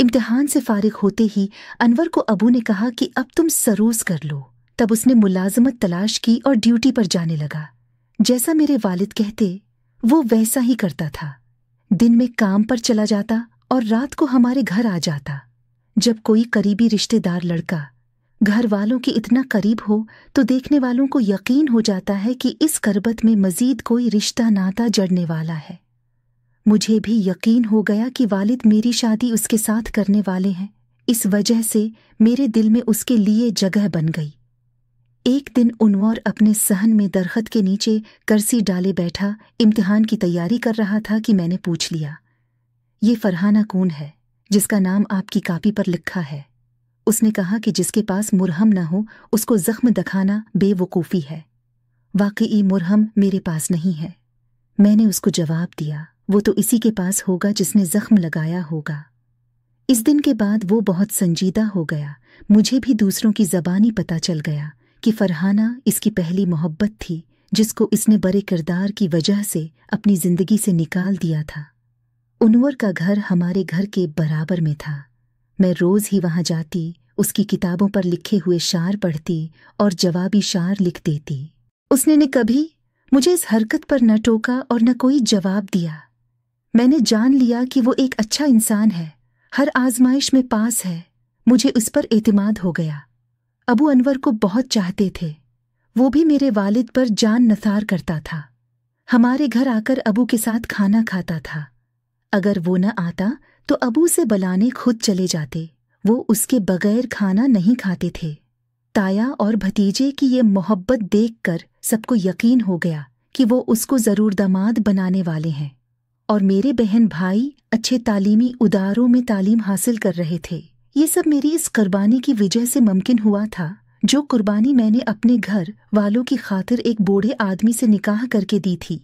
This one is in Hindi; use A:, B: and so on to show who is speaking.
A: इम्तिहान से फारिग होते ही अनवर को अबू ने कहा कि अब तुम सरोस कर लो तब उसने मुलाजमत तलाश की और ड्यूटी पर जाने लगा जैसा मेरे वालिद कहते वो वैसा ही करता था दिन में काम पर चला जाता और रात को हमारे घर आ जाता जब कोई करीबी रिश्तेदार लड़का घर वालों के इतना करीब हो तो देखने वालों को यकीन हो जाता है कि इस करबत में मजीद कोई रिश्ता नाता जड़ने वाला है मुझे भी यकीन हो गया कि वालिद मेरी शादी उसके साथ करने वाले हैं इस वजह से मेरे दिल में उसके लिए जगह बन गई एक दिन उनवर अपने सहन में दरखत के नीचे करसी डाले बैठा इम्तिहान की तैयारी कर रहा था कि मैंने पूछ लिया ये फरहाना कौन है जिसका नाम आपकी कापी पर लिखा है उसने कहा कि जिसके पास मुरहम ना हो उसको जख्म दिखाना बेवकूफ़ी है वाकई मुरहम मेरे पास नहीं है मैंने उसको जवाब दिया वो तो इसी के पास होगा जिसने जख्म लगाया होगा इस दिन के बाद वो बहुत संजीदा हो गया मुझे भी दूसरों की जबानी पता चल गया कि फरहाना इसकी पहली मोहब्बत थी जिसको इसने बड़े किरदार की वजह से अपनी जिंदगी से निकाल दिया था उनवर का घर हमारे घर के बराबर में था मैं रोज ही वहां जाती उसकी किताबों पर लिखे हुए शार पढ़ती और जवाबी शार लिख देती उसने ने कभी मुझे इस हरकत पर न टोका और न कोई जवाब दिया मैंने जान लिया कि वो एक अच्छा इंसान है हर आजमाइश में पास है मुझे उस पर एतमाद हो गया अबू अनवर को बहुत चाहते थे वो भी मेरे वालिद पर जान नसार करता था हमारे घर आकर अबू के साथ खाना खाता था अगर वो न आता तो अबू से बलाने खुद चले जाते वो उसके बगैर खाना नहीं खाते थे ताया और भतीजे की ये मोहब्बत देखकर सबको यकीन हो गया कि वो उसको ज़रूर दमाद बनाने वाले हैं और मेरे बहन भाई अच्छे तालीमी उदारों में तालीम हासिल कर रहे थे ये सब मेरी इस कुर्बानी की वजह से मुमकिन हुआ था जो कुर्बानी मैंने अपने घर वालों की खातिर एक बूढ़े आदमी से निकाह करके दी थी